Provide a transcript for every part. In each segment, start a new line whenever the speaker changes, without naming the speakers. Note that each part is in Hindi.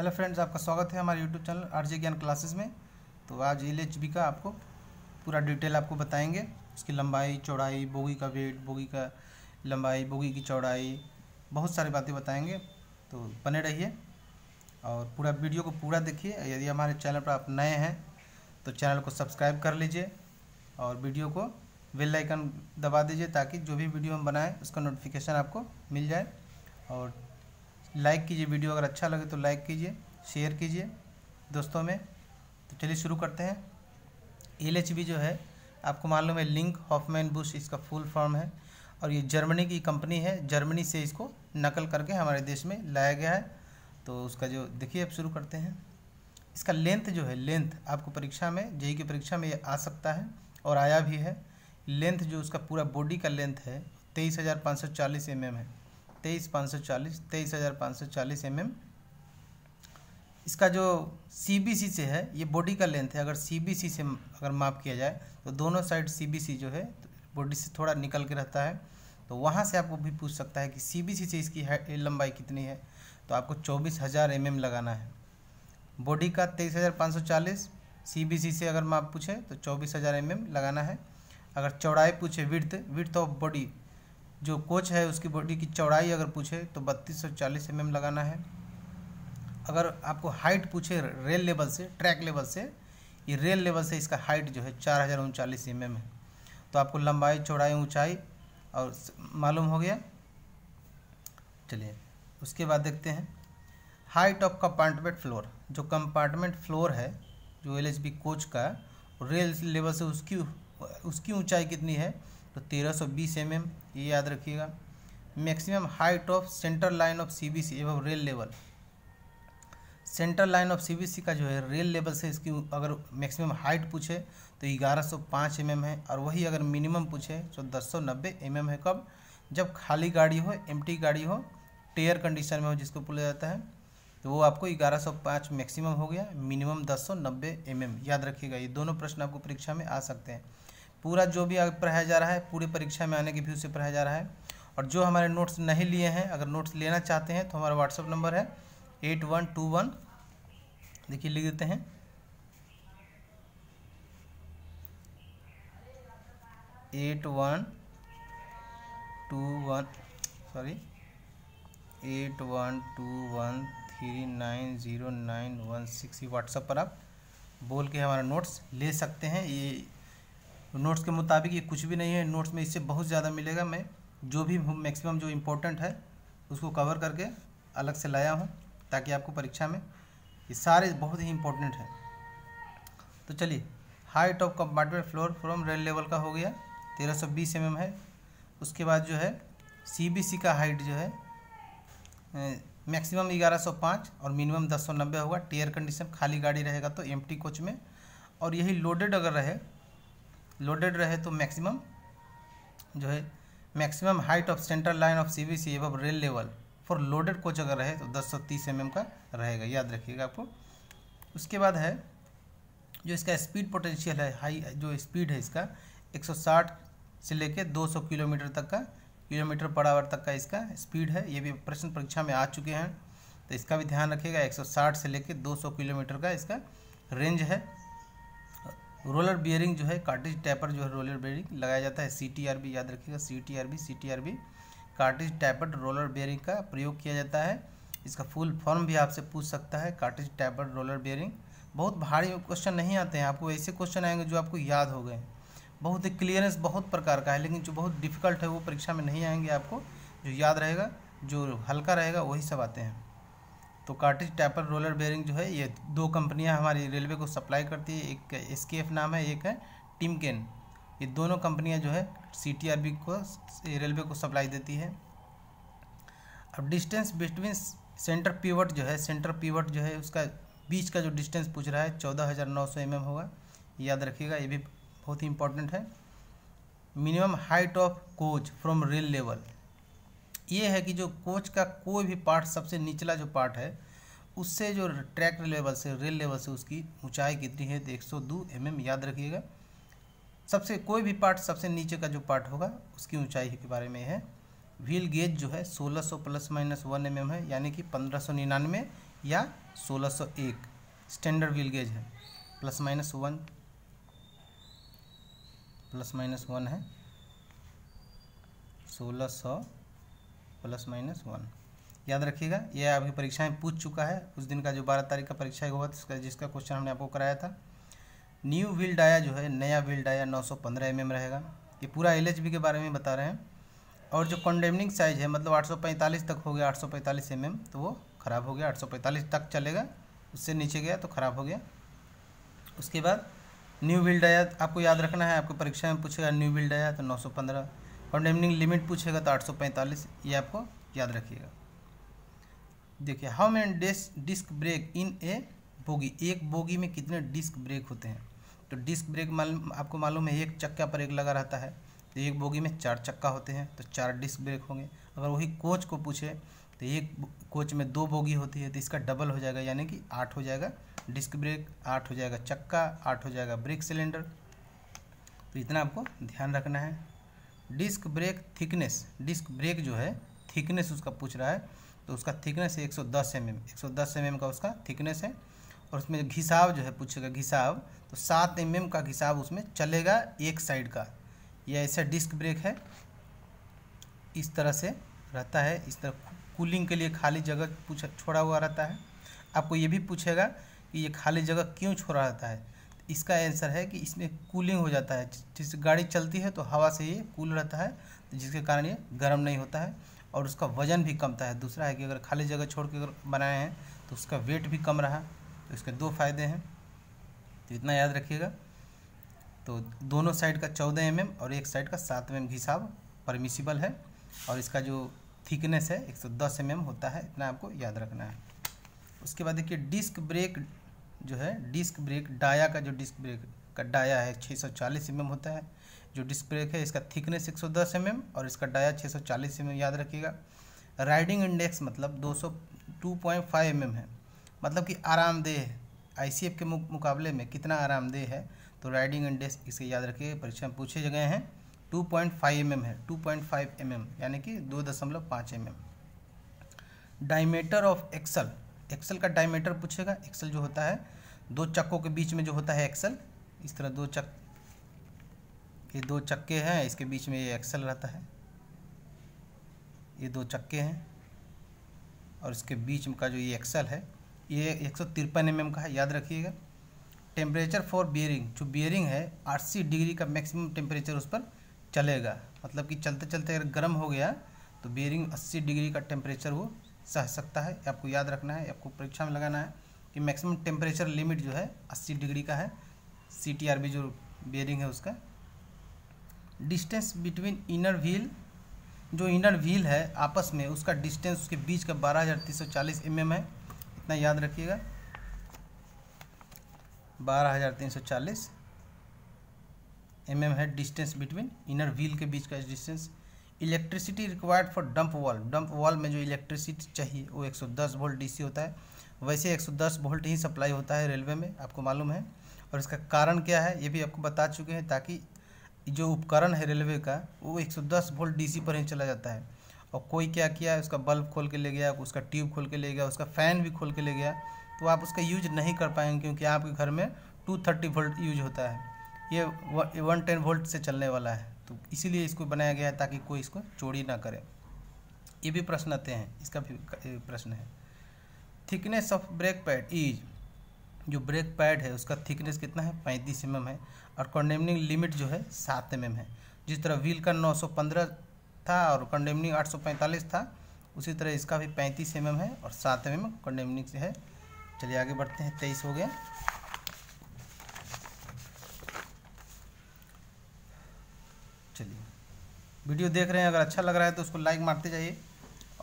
हेलो फ्रेंड्स आपका स्वागत है हमारे YouTube channel RJ Gyan classes में तो आज एल एच बी का आपको पूरा डिटेल आपको बताएंगे उसकी लंबाई चौड़ाई बोगी का वेट बोगी का लंबाई बोगी की चौड़ाई बहुत सारी बातें बताएंगे तो बने रहिए और पूरा वीडियो को पूरा देखिए यदि हमारे चैनल पर आप नए हैं तो चैनल को सब्सक्राइब कर लीजिए और वीडियो को बेल आइकन दबा दीजिए ताकि जो भी वीडियो हम बनाएँ उसका नोटिफिकेशन आपको मिल जाए और लाइक कीजिए वीडियो अगर अच्छा लगे तो लाइक कीजिए शेयर कीजिए दोस्तों में तो चलिए शुरू करते हैं एल जो है आपको मालूम है लिंक हॉफमैन बुश इसका फुल फॉर्म है और ये जर्मनी की कंपनी है जर्मनी से इसको नकल करके हमारे देश में लाया गया है तो उसका जो देखिए आप शुरू करते हैं इसका लेंथ जो है लेंथ आपको परीक्षा में जेई की परीक्षा में ये आ सकता है और आया भी है लेंथ जो उसका पूरा बॉडी का लेंथ है तेईस हज़ार पाँच सौ चालीस एम एम है तेईस पाँच सौ चालीस तेईस हज़ार पाँच सौ चालीस एम एम इसका जो सी बी सी से है ये बॉडी का लेंथ है अगर सी बी सी से अगर माप किया जाए तो दोनों साइड सी बी सी जो है तो बॉडी से थोड़ा निकल के रहता है तो वहाँ से आपको भी पूछ सकता है कि सी बी सी से इसकी लंबाई कितनी है तो आपको चौबीस हज़ार एम एम लगाना है बॉडी का तेईस हज़ार पाँच सौ चालीस सी बी सी से अगर माप पूछे तो चौबीस हज़ार एम एम लगाना है अगर चौड़ाई पूछे विर्थ विर्थ ऑफ बॉडी जो कोच है उसकी बॉडी की चौड़ाई अगर पूछे तो बत्तीस सौ चालीस एम एम लगाना है अगर आपको हाइट पूछे रेल लेवल से ट्रैक लेवल से ये रेल लेवल से इसका हाइट जो है चार हज़ार उनचालीस एम एम है तो आपको लंबाई चौड़ाई ऊंचाई और मालूम हो गया चलिए उसके बाद देखते हैं हाइट ऑफ कंपार्टमेंट फ्लोर जो कंपार्टमेंट फ्लोर है जो एल कोच का रेल लेवल से उसकी उसकी ऊंचाई कितनी है तो तेरह सौ एम ये याद रखिएगा maximum height of centre line of C B C एवं rail level centre line of CBC का जो है रेल लेवल से इसकी अगर मैक्सिमम हाइट पूछे तो ग्यारह सौ पाँच एम एम है और वही अगर मिनिमम पूछे तो दस सौ नब्बे एम एम है कब जब खाली गाड़ी हो टी गाड़ी हो टेयर कंडीशन में हो जिसको बोला जाता है तो वो आपको ग्यारह सौ पाँच मैक्सिमम हो गया मिनिमम दस सौ नब्बे एम एम याद रखिएगा ये दोनों प्रश्न आपको परीक्षा में आ सकते हैं पूरा जो भी पढ़ाया जा रहा है पूरी परीक्षा में आने के व्यू से पढ़ाया जा रहा है और जो हमारे नोट्स नहीं लिए हैं अगर नोट्स लेना चाहते हैं तो हमारा व्हाट्सअप नंबर है एट वन टू वन देखिए लिख देते हैं eight one two one sorry eight one two one three nine zero nine one six WhatsApp पर आप बोल के हमारा नोट्स ले सकते हैं ये तो नोट्स के मुताबिक ये कुछ भी नहीं है नोट्स में इससे बहुत ज़्यादा मिलेगा मैं जो भी मैक्सिमम जो इम्पोर्टेंट है उसको कवर करके अलग से लाया हूँ ताकि आपको परीक्षा में ये सारे बहुत ही इम्पोर्टेंट हैं तो चलिए height of compartment floor from rail level का हो गया तेरह सौ बीस एम है उसके बाद जो है सी का हाइट जो है मैक्सिमम ग्यारह सौ पाँच और मिनिमम दस सौ नब्बे होगा टेयर कंडीशन खाली गाड़ी रहेगा तो एम्प्टी कोच में और यही लोडेड अगर रहे लोडेड रहे तो मैक्सिमम जो है maximum height of centre line of C B C एवं rail level for loaded coach अगर रहे तो दस सौ तीस एम एम का रहेगा याद रखिएगा आपको उसके बाद है जो इसका स्पीड पोटेंशियल है हाई जो स्पीड है इसका 160 से लेके 200 किलोमीटर तक का किलोमीटर पर आवर तक का इसका स्पीड है ये भी प्रश्न परीक्षा में आ चुके हैं तो इसका भी ध्यान रखिएगा 160 से लेकर 200 किलोमीटर का इसका रेंज है रोलर बियरिंग जो है कार्टिज टैपर जो है रोलर बियरिंग लगाया जाता है सी टी आर बी याद रखिएगा C T R B C T R B cartridge tapered roller bearing का प्रयोग किया जाता है इसका फुल फॉर्म भी आपसे पूछ सकता है कार्टिज टैपर्ड रोलर बियरिंग बहुत भारी क्वेश्चन नहीं आते हैं आपको ऐसे क्वेश्चन आएंगे जो आपको याद हो गए बहुत ही क्लियरेंस बहुत प्रकार का है लेकिन जो बहुत डिफिकल्ट है वो परीक्षा में नहीं आएंगे आपको जो याद रहेगा जो हल्का रहेगा वही सब आते हैं तो कार्टिज टाइपर रोलर बेयरिंग जो है ये दो कंपनियां हमारी रेलवे को सप्लाई करती है एक एस नाम है एक है टिमकेन ये दोनों कंपनियां जो है सी को रेलवे को सप्लाई देती है अब डिस्टेंस बिटवीन सेंटर पीवट जो है सेंटर पीवट जो है उसका बीच का जो डिस्टेंस पूछ रहा है चौदह हज़ार नौ सौ एम होगा याद रखिएगा ये भी बहुत ही इंपॉर्टेंट है minimum height of coach from rail level ये है कि जो कोच का कोई भी पार्ट सबसे निचला जो पार्ट है उससे जो ट्रैक लेवल से रेल लेवल से उसकी ऊंचाई कितनी है एक सौ दो एम एम याद रखिएगा सबसे कोई भी पार्ट सबसे नीचे का जो पार्ट होगा उसकी ऊंचाई के बारे में है व्हील गेज जो है 1600 plus minus one M M है यानी कि 1599 या 1601 स्टैंडर्ड व्हील गेज है plus minus one plus minus one है सोलह सौ प्लस माइनस वन याद रखिएगा यह आपकी परीक्षाएं पूछ चुका है उस दिन का जो बारह तारीख का परीक्षा हुआ था जिसका क्वेश्चन हमने आपको कराया था न्यू व्हील डाया जो है नया व्हील डाया 915 सौ mm रहेगा ये पूरा एल के बारे में बता रहे हैं और जो कंडेमनिंग साइज है मतलब 845 तक हो गया 845 सौ mm, तो वो ख़राब हो गया 845 तक चलेगा उससे नीचे गया तो ख़राब हो गया उसके बाद न्यू व्हील डाया आपको याद रखना है आपको परीक्षा में पूछेगा न्यू व्हील डाया तो 915 डेमनिंग लिमिट पूछेगा तो 845 ये आपको याद रखिएगा देखिए how many disc brake in a bogie एक बोगी में कितने डिस्क ब्रेक होते हैं तो डिस्क ब्रेक माल, आपको मालूम है एक चक्का पर एक लगा रहता है तो एक बोगी में चार चक्का होते हैं तो चार डिस्क ब्रेक होंगे अगर वही कोच को पूछे तो एक कोच में दो बोगी होती है तो इसका डबल हो जाएगा यानी कि आठ हो जाएगा डिस्क ब्रेक आठ हो जाएगा चक्का आठ हो जाएगा ब्रेक सिलेंडर तो इतना आपको ध्यान रखना है disc brake thickness disc brake जो है थिकनेस उसका पूछ रहा है तो उसका थिकनेस है एक सौ दस एम एम का उसका थिकनेस है और उसमें घिसाव जो है पूछेगा घिसाव तो सात एम एम का घिसाव उसमें चलेगा एक साइड का यह ऐसा डिस्क ब्रेक है इस तरह से रहता है इस तरह कूलिंग के लिए खाली जगह पूछ छोड़ा हुआ रहता है आपको ये भी पूछेगा कि ये खाली जगह क्यों छोड़ा रहता है इसका आंसर है कि इसमें कूलिंग हो जाता है जिस गाड़ी चलती है तो हवा से ये कूल रहता है जिसके कारण ये गर्म नहीं होता है और उसका वजन भी कमता है दूसरा है कि अगर खाली जगह छोड़ के अगर बनाए हैं तो उसका वेट भी कम रहा तो इसके दो फायदे हैं तो इतना याद रखिएगा तो दोनों साइड का चौदह एम और एक साइड का सात एम एम घिसाव परमिसिबल है और इसका जो थिकनेस है एक सौ दस एम होता है इतना आपको याद रखना है उसके बाद देखिए डिस्क ब्रेक जो है डिस्क ब्रेक डाया का जो डिस्क ब्रेक का डाया है 640 सौ होता है जो डिस्क ब्रेक है इसका थिकनेस 110 सौ और इसका डाया 640 सौ याद रखिएगा राइडिंग इंडेक्स मतलब 202.5 सौ है मतलब कि आरामदेह है आई के मुकाबले में कितना आरामदेह है तो राइडिंग इंडेक्स इसे याद रखिए परीक्षा में पूछे गए हैं 2.5 पॉइंट mm है 2.5 पॉइंट mm यानी कि 2.5 दशमलव mm diameter of axle axle का डायमीटर पूछेगा एक्सल जो होता है दो चक्कों के बीच में जो होता है एक्सल इस तरह दो चक ये दो चक्के हैं इसके बीच में ये एक्सल रहता है ये दो चक्के हैं और इसके बीच में का जो ये एक्सल है ये एक सौ तिरपन एम एम का है याद रखिएगा टेम्परेचर फॉर बियरिंग जो बियरिंग है अस्सी डिग्री का मैक्सिमम टेम्परेचर उस पर चलेगा मतलब कि चलते चलते अगर गर्म हो गया तो बियरिंग अस्सी डिग्री का टेम्परेचर वो सह सकता है आपको याद रखना है आपको परीक्षा में लगाना है कि मैक्सिमम टेम्परेचर लिमिट जो है 80 डिग्री का है सी टी आर बी जो बेयरिंग है उसका डिस्टेंस बिटवीन इनर व्हील जो इनर व्हील है आपस में उसका डिस्टेंस उसके बीच का बारह हज़ार तीन सौ चालीस एम एम है इतना याद रखिएगा बारह हज़ार तीन सौ चालीस एम एम है डिस्टेंस बिटवीन इनर व्हील के बीच का distance electricity required for dump wall dump wall में जो इलेक्ट्रिसिटी चाहिए वो 110 वोल्ट डीसी होता है वैसे 110 वोल्ट ही सप्लाई होता है रेलवे में आपको मालूम है और इसका कारण क्या है ये भी आपको बता चुके हैं ताकि जो उपकरण है रेलवे का वो 110 वोल्ट डीसी पर ही चला जाता है और कोई क्या किया उसका बल्ब खोल के ले गया उसका ट्यूब खोल के ले गया उसका फ़ैन भी खोल के ले गया तो आप उसका यूज नहीं कर पाएंगे क्योंकि आपके घर में टू थर्टी वोल्ट यूज होता है ये वन टेन वोल्ट से चलने वाला है तो इसीलिए इसको बनाया गया है ताकि कोई इसको चोरी ना करे ये भी प्रश्न आते हैं इसका भी प्रश्न है thickness of brake pad is जो ब्रेक पैड है उसका थिकनेस कितना है पैंतीस एम mm है और कंडेमनिंग लिमिट जो है सात एम mm है जिस तरह व्हील का नौ था और कंडेमनिंग आठ था उसी तरह इसका भी पैंतीस एम mm है और सात एम कंडेमनिंग से है चलिए आगे बढ़ते हैं तेईस हो गया वीडियो देख रहे हैं अगर अच्छा लग रहा है तो उसको लाइक मारते जाइए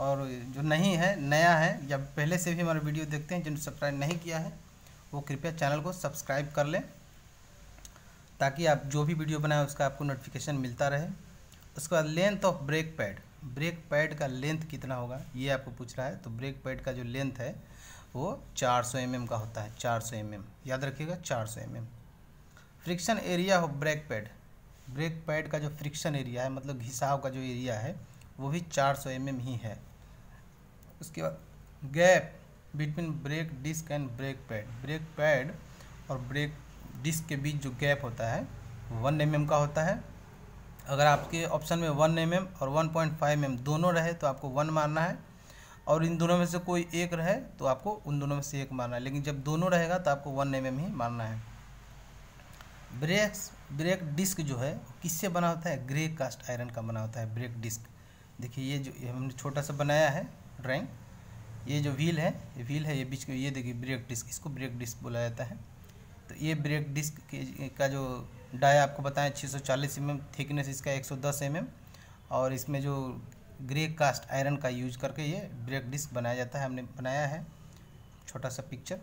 और जो नहीं है नया है या पहले से भी हमारा वीडियो देखते हैं जिन्होंने सब्सक्राइब नहीं किया है वो कृपया चैनल को सब्सक्राइब कर लें ताकि आप जो भी वीडियो बनाएं उसका आपको नोटिफिकेशन मिलता रहे उसके बाद length of brake pad brake pad का लेंथ कितना होगा ये आपको पूछ रहा है तो ब्रेक पैड का जो लेंथ है वो 400 सौ mm का होता है 400 सौ mm याद रखिएगा 400 सौ mm friction area of brake pad brake pad का जो फ्रिक्शन एरिया है मतलब घिसाव का जो एरिया है वो भी 400 सौ mm ही है उसके बाद gap between brake disc and brake pad brake pad और ब्रेक डिस्क के बीच जो गैप होता है वन एम mm का होता है अगर आपके ऑप्शन में वन एम mm और वन पॉइंट फाइव एम दोनों रहे तो आपको वन मारना है और इन दोनों में से कोई एक रहे तो आपको उन दोनों में से एक मारना है लेकिन जब दोनों रहेगा तो आपको वन एम mm ही मारना है ब्रेक्स ब्रेक डिस्क जो है किससे बना होता है ग्रे कास्ट आयरन का बना होता है ब्रेक डिस्क देखिए ये जो हमने छोटा सा बनाया है ड्राइंग ये जो व्हील है ये व्हील है ये बीच में ये देखिए ब्रेक डिस्क इसको ब्रेक डिस्क बोला जाता है तो ये ब्रेक डिस्क का जो डाया आपको बताएं छः सौ mm, थिकनेस इसका दस एम mm, और इसमें जो ग्रे कास्ट आयरन का यूज करके ये ब्रेक डिस्क बनाया जाता है हमने बनाया है छोटा सा पिक्चर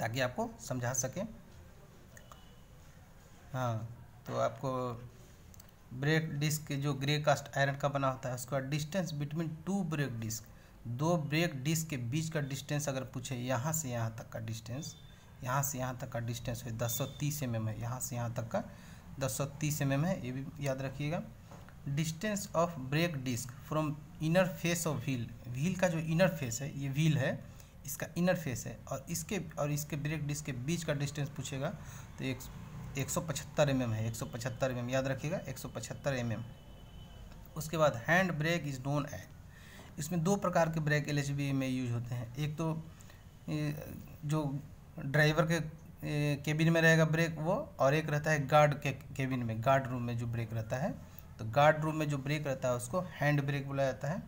ताकि आपको समझा सकें हाँ तो आपको ब्रेक डिस्क जो ग्रे कास्ट आयरन का बना होता है उसका distance between two brake disc दो ब्रेक डिस्क के बीच का डिस्टेंस अगर पूछे यहाँ से यहाँ तक का डिस्टेंस यहाँ से यहाँ तक का डिस्टेंस है दस सौ तीस एम एम है यहाँ से यहाँ तक का दस सौ तीस एम एम है ये भी याद रखिएगा distance of brake disc from inner face of wheel wheel का जो इनर फेस है ये व्हील है इसका इनर फेस है और इसके और इसके ब्रेक डिस्क के बीच का डिस्टेंस पूछेगा तो एक एक सौ पचहत्तर एम एम है एक सौ पचहत्तर एम एम याद रखिएगा एक सौ पचहत्तर एम एम उसके बाद hand brake is known as इसमें दो प्रकार के ब्रेक एल में यूज होते हैं एक तो जो ड्राइवर के केबिन में रहेगा ब्रेक वो और एक रहता है गार्ड के केबिन में गार्ड रूम में जो ब्रेक रहता है तो गार्ड रूम में जो ब्रेक रहता है उसको हैंड ब्रेक बोला जाता है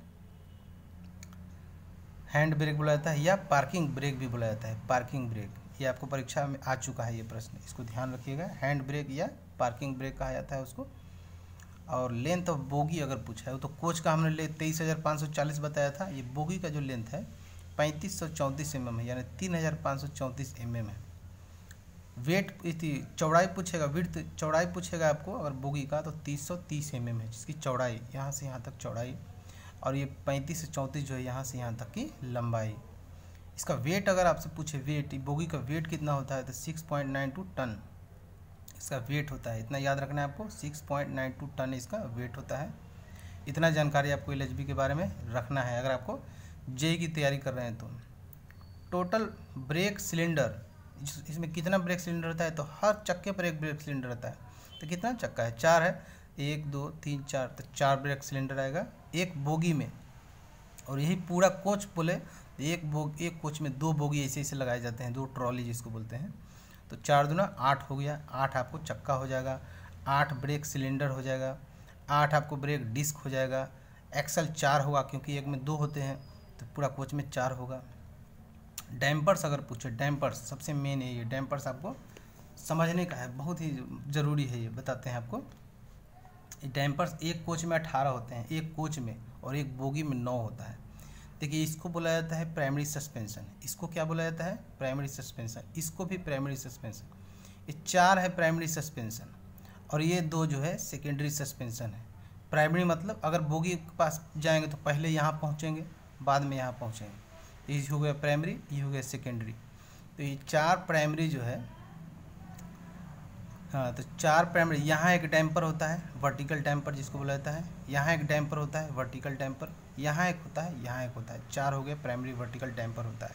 हैंड ब्रेक बोला जाता है या पार्किंग ब्रेक भी बोला जाता है पार्किंग ब्रेक ये आपको परीक्षा में आ चुका है ये प्रश्न इसको ध्यान रखिएगा हैंड ब्रेक या पार्किंग ब्रेक कहा जाता है उसको और लेंथ ऑफ बोगी अगर पूछा है तो कोच का हमने ले तेईस हज़ार पाँच सौ चालीस बताया था ये बोगी का जो लेंथ है पैंतीस सौ चौंतीस एम एम है यानी तीन हज़ार पाँच सौ चौंतीस एम एम है वेट चौड़ाई पूछेगा विर्थ चौड़ाई पूछेगा आपको अगर बोगी का तो तीस सौ तीस एम एम है जिसकी चौड़ाई यहाँ से यहाँ तक चौड़ाई और ये पैंतीस से चौंतीस जो है यहाँ से यहाँ तक की लंबाई इसका वेट अगर आपसे पूछे वेट बोगी का वेट कितना होता है तो six point nine two ton इसका वेट होता है इतना याद रखना है आपको six point nine two ton इसका वेट होता है इतना जानकारी आपको एल के बारे में रखना है अगर आपको जे की तैयारी कर रहे हैं तो टोटल ब्रेक सिलेंडर इसमें कितना ब्रेक सिलेंडर होता है तो हर चक्के पर एक ब्रेक सिलेंडर होता है तो कितना चक्का है चार है एक दो तीन चार तो चार ब्रेक सिलेंडर आएगा एक बोगी में और यही पूरा कोच बोले एक बोग एक कोच में दो बोगी ऐसे ऐसे लगाए जाते हैं दो ट्रॉली जिसको बोलते हैं तो चार दुना आठ हो गया आठ आपको चक्का हो जाएगा आठ ब्रेक सिलेंडर हो जाएगा आठ आपको ब्रेक डिस्क हो जाएगा एक्सल चार होगा क्योंकि एक में दो होते हैं तो पूरा कोच में चार होगा डैम्पर्स अगर पूछो डैम्पर्स सबसे मेन है ये डैम्पर्स आपको समझने का है बहुत ही ज़रूरी है ये बताते हैं आपको डैम्पर्स एक कोच में अठारह होते हैं एक कोच में और एक बोगी में नौ होता है देखिए इसको बोला जाता है प्राइमरी सस्पेंशन इसको क्या बोला जाता है प्राइमरी सस्पेंशन इसको भी प्राइमरी सस्पेंशन ये चार है प्राइमरी सस्पेंशन और ये दो जो है सेकेंडरी सस्पेंशन है प्राइमरी मतलब अगर बोगी के पास जाएंगे तो पहले यहाँ पहुँचेंगे बाद में यहाँ पहुँचेंगे तो ये हो गया प्राइमरी ये हो गया सेकेंडरी तो ये चार प्राइमरी जो है हाँ तो चार प्राइमरी यहाँ एक डैम्पर होता है वर्टिकल डैम्पर जिसको बोला जाता है यहाँ एक डैम्पर होता है वर्टिकल डैम्पर यहाँ एक होता है यहाँ एक होता है चार हो गए प्राइमरी वर्टिकल डैम्पर होता है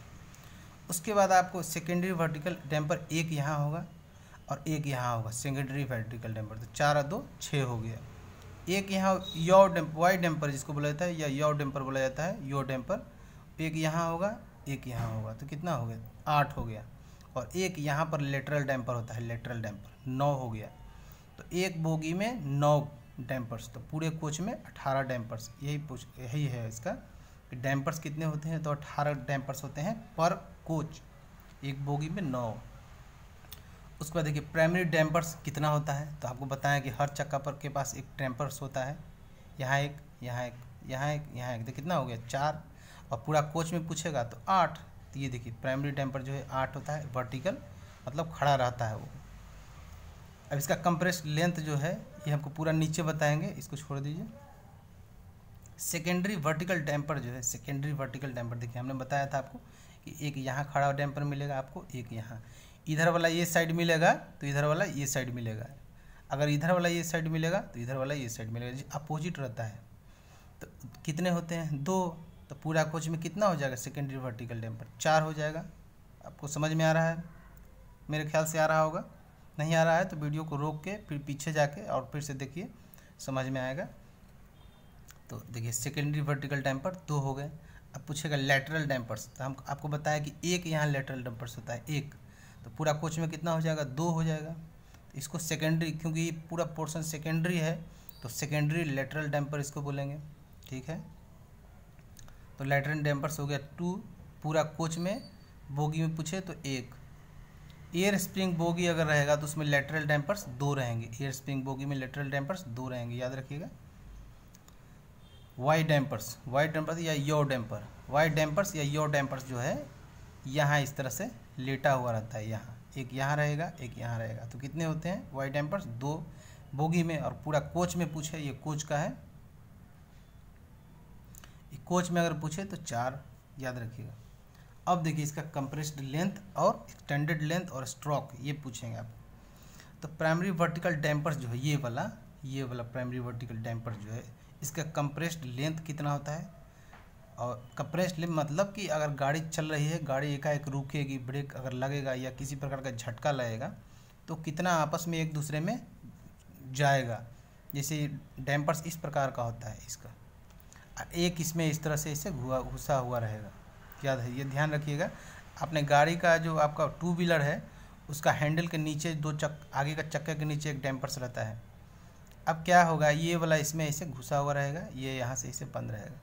उसके बाद आपको सेकेंडरी वर्टिकल डैम्पर एक यहाँ होगा और एक यहाँ होगा सेकेंडरी वर्टिकल डैम्पर तो चार और दो छः हो गया एक यहाँ यो डैम्प वाई डैम्पर जिसको बोला जाता है या यो डैम्पर बोला जाता है यो डैम्पर एक यहाँ होगा एक यहाँ होगा तो कितना हो गया आठ हो गया और एक यहाँ पर लेटरल डैम्पर होता है लेटरल डैम्पर नौ हो गया तो एक बोगी में नौ डैम्पर्स तो पूरे कोच में अठारह डैम्पर्स यही पूछ यही है इसका कि डैम्पर्स कितने होते हैं तो अठारह डैम्पर्स होते हैं पर कोच एक बोगी में नौ उसके बाद देखिए प्राइमरी डैम्पर्स कितना होता है तो आपको बताया कि हर चक्का पर के पास एक डैम्पर्स होता है यहाँ एक यहाँ एक यहाँ एक यहाँ एक तो कितना हो गया चार और पूरा कोच में पूछेगा तो आठ तो ये देखिए प्राइमरी डैम्पर जो है आठ होता है वर्टिकल मतलब खड़ा रहता है वो अब इसका कंप्रेस लेंथ जो है ये हमको पूरा नीचे बताएंगे इसको छोड़ दीजिए सेकेंडरी वर्टिकल डैम्पर जो है सेकेंडरी वर्टिकल डैम्पर देखिए हमने बताया था आपको कि एक यहाँ खड़ा डैम्पर मिलेगा आपको एक यहाँ इधर वाला ये साइड मिलेगा तो इधर वाला ये साइड मिलेगा अगर इधर वाला ये साइड मिलेगा तो इधर वाला ये साइड मिलेगा अपोजिट रहता है तो कितने होते हैं दो तो पूरा कोच में कितना हो जाएगा सेकेंडरी वर्टिकल डैम्पर चार हो जाएगा आपको समझ में आ रहा है मेरे ख्याल से आ रहा होगा नहीं आ रहा है तो वीडियो को रोक के फिर पीछे जाके और फिर से देखिए समझ में आएगा तो देखिए सेकेंडरी वर्टिकल डैम्पर दो हो गए अब पूछेगा लेटरल डैम्पर्स तो हम आपको बताया कि एक यहाँ लेटरल डैम्पर्स होता है एक तो पूरा कोच में कितना हो जाएगा दो हो जाएगा तो इसको सेकेंडरी क्योंकि ये पूरा पोर्सन सेकेंडरी है तो सेकेंडरी लेटरल डैम्पर इसको बोलेंगे ठीक है तो लेटरल डैम्पर्स हो गया टू पूरा कोच में बोगी में पूछे तो एक एयर स्प्रिंग बोगी अगर रहेगा तो उसमें लेटरल डैम्पर्स दो रहेंगे एयर स्प्रिंग बोगी में लेटरल डैम्पर्स दो रहेंगे याद रखिएगा वाई डैम्पर्स वाई डैम्पर्स या यो डैम्पर वाई डैम्पर्स या यो डैम्पर्स जो है यहाँ इस तरह से लेटा हुआ रहता है यहाँ एक यहाँ रहेगा एक यहाँ रहेगा तो कितने होते हैं वाई डैम्पर्स दो बोगी में और पूरा कोच में पूछे ये कोच का है कोच में अगर पूछे तो चार याद रखिएगा अब देखिए इसका कंप्रेस्ड लेंथ और एक्सटेंडेड लेंथ और स्ट्रोक ये पूछेंगे आप तो प्राइमरी वर्टिकल डैम्पर जो है ये वाला ये वाला प्राइमरी वर्टिकल डैम्पर जो है इसका कंप्रेस्ड लेंथ कितना होता है और कंप्रेस्ड लेंथ मतलब कि अगर गाड़ी चल रही है गाड़ी एकाएक रुकेगी ब्रेक अगर लगेगा या किसी प्रकार का झटका लगेगा तो कितना आपस में एक दूसरे में जाएगा जैसे डैम्पर्स इस प्रकार का होता है इसका एक इसमें इस तरह से इसे घुसा हुआ रहेगा याद है ये ध्यान रखिएगा अपने गाड़ी का जो आपका टू व्हीलर है उसका हैंडल के नीचे दो चक आगे का चक्के के नीचे एक डैम्पर्स रहता है अब क्या होगा ये वाला इसमें ऐसे घुसा हुआ रहेगा ये यहाँ से इसे बंद रहेगा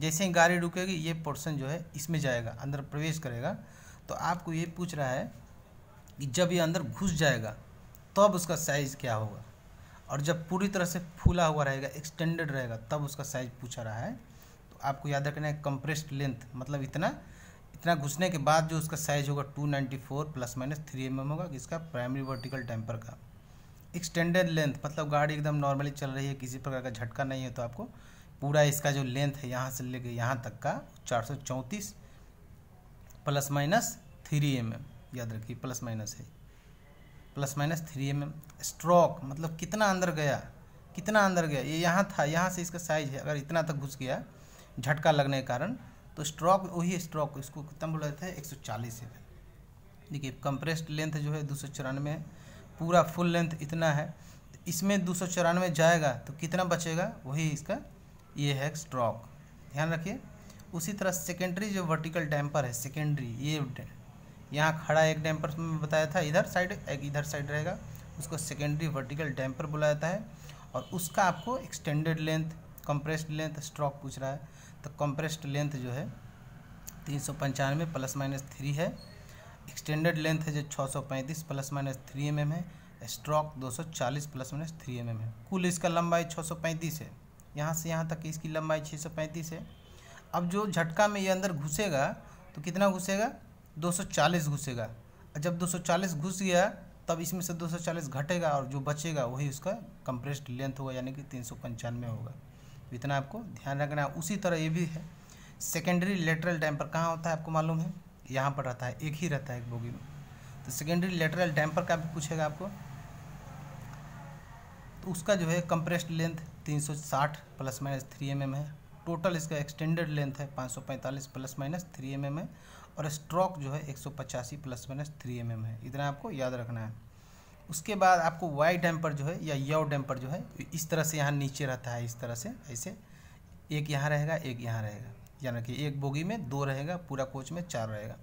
जैसे ही गाड़ी रुकेगी ये पोर्सन जो है इसमें जाएगा अंदर प्रवेश करेगा तो आपको ये पूछ रहा है कि जब ये अंदर घुस जाएगा तब तो उसका साइज़ क्या होगा और जब पूरी तरह से फूला हुआ रहेगा एक्सटेंडेड रहेगा तब उसका साइज़ पूछा रहा है आपको याद रखना है कंप्रेस्ड लेंथ मतलब इतना इतना घुसने के बाद जो उसका साइज होगा two ninety four plus minus three M M होगा इसका प्राइमरी वर्टिकल टेम्पर का एक्सटेंडेड लेंथ मतलब गाड़ी एकदम नॉर्मली चल रही है किसी प्रकार का झटका नहीं है तो आपको पूरा इसका जो लेंथ है यहाँ से लेके यहाँ तक का चार सौ चौंतीस plus minus three M M याद रखिए प्लस माइनस है plus minus three M M stroke मतलब कितना अंदर गया कितना अंदर गया ये यह यहाँ था यहाँ से इसका साइज है अगर इतना तक घुस गया झटका लगने के कारण तो स्ट्रोक वही स्ट्रोक इसको कितना बोला जाता है एक सौ चालीस एम देखिए कंप्रेस्ड लेंथ जो है दो सौ चौरानवे पूरा फुल लेंथ इतना है इसमें दो सौ चौरानवे जाएगा तो कितना बचेगा वही इसका ये है स्ट्रोक ध्यान रखिए उसी तरह सेकेंडरी जो वर्टिकल डैम्पर है सेकेंडरी ये यहाँ खड़ा एक डैम्पर में बताया था इधर साइड एक इधर साइड रहेगा उसको सेकेंडरी वर्टिकल डैम्पर बोला जाता है और उसका आपको extended length compressed length stroke पूछ रहा है तो कंप्रेस्ड लेंथ जो है तीन सौ पंचानवे प्लस माइनस थ्री है एक्सटेंडेड लेंथ है जो छः सौ पैंतीस plus minus three M M है स्ट्रॉक दो सौ चालीस plus minus three M M है कुल इसका लंबाई छः सौ पैंतीस है यहाँ से यहाँ तक इसकी लंबाई छः सौ पैंतीस है अब जो झटका में ये अंदर घुसेगा तो कितना घुसेगा दो सौ चालीस घुसेगा जब दो सौ चालीस घुस गया तब इसमें से दो सौ चालीस घटेगा और जो बचेगा वही उसका कंप्रेस्ड लेंथ होगा यानी कि तीन सौ पंचानवे होगा तो इतना आपको ध्यान रखना है उसी तरह ये भी है सेकेंडरी लेटरल डैम्पर कहाँ होता है आपको मालूम है यहाँ पर रहता है एक ही रहता है एक बोगी में तो सेकेंडरी लेटरल डैम्पर का भी पूछेगा आपको तो उसका जो है compressed length 360 plus minus three M है टोटल इसका एक्सटेंडेड लेंथ है 545 प्लस माइनस थ्री एम है और स्ट्रोक जो है एक प्लस माइनस थ्री एम है इतना आपको याद रखना है उसके बाद आपको वाई डैम्पर जो है या यव डैम्पर जो है इस तरह से यहाँ नीचे रहता है इस तरह से ऐसे एक यहाँ रहेगा एक यहाँ रहेगा यानी कि एक बोगी में दो रहेगा पूरा कोच में चार रहेगा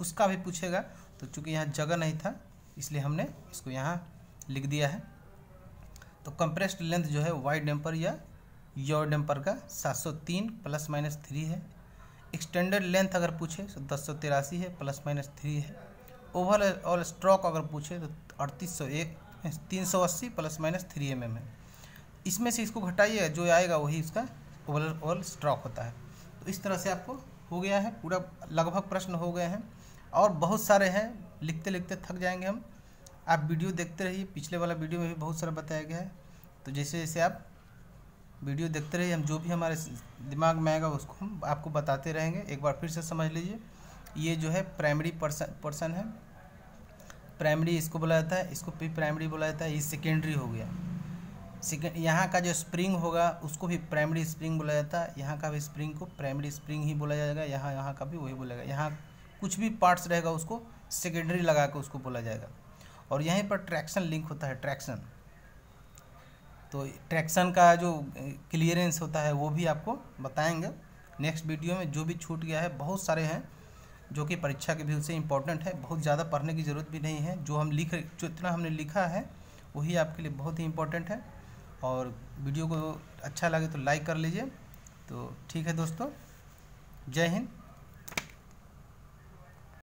उसका भी पूछेगा तो चूँकि यहाँ जगह नहीं था इसलिए हमने इसको यहाँ लिख दिया है तो कंप्रेस्ड लेंथ जो है वाई डैम्पर या योर डैम्पर का 703 प्लस माइनस थ्री है एक्सटेंडेड लेंथ अगर पूछे तो दस है प्लस माइनस थ्री है ओवरऑल स्ट्रोक अगर पूछे तो अड़तीस सौ एक तीन सौ अस्सी plus minus three M M है इसमें से इसको घटाइए जो आएगा वही इसका ओवर ऑल स्ट्रोक होता है तो इस तरह से आपको हो गया है पूरा लगभग प्रश्न हो गए हैं और बहुत सारे हैं लिखते लिखते थक जाएंगे हम आप वीडियो देखते रहिए पिछले वाला वीडियो में भी बहुत सारा बताया गया है तो जैसे जैसे आप वीडियो देखते रहिए हम जो भी हमारे दिमाग में आएगा उसको हम आपको बताते रहेंगे एक बार फिर से समझ लीजिए ये जो है प्राइमरी पर्सन है प्राइमरी इसको बोला जाता है इसको भी प्राइमरी बोला जाता है ये सेकेंडरी हो गया सेकेंड यहाँ का जो स्प्रिंग होगा उसको भी प्राइमरी स्प्रिंग बोला जाता है यहाँ का भी स्प्रिंग को प्राइमरी स्प्रिंग ही बोला जाएगा यहाँ यहाँ का भी वही बोला जाएगा यहाँ कुछ भी पार्ट्स रहेगा उसको सेकेंडरी लगा के उसको बोला जाएगा और यहीं पर ट्रैक्शन लिंक होता है ट्रैक्शन तो ट्रैक्शन का जो क्लियरेंस होता है वो भी आपको बताएंगे नेक्स्ट वीडियो में जो भी छूट गया है बहुत सारे हैं जो कि परीक्षा के व्यू से इम्पोर्टेंट है बहुत ज़्यादा पढ़ने की ज़रूरत भी नहीं है जो हम लिख जो इतना हमने लिखा है वही आपके लिए बहुत ही इम्पोर्टेंट है और वीडियो को अच्छा लगे तो लाइक कर लीजिए तो ठीक है दोस्तों जय हिंद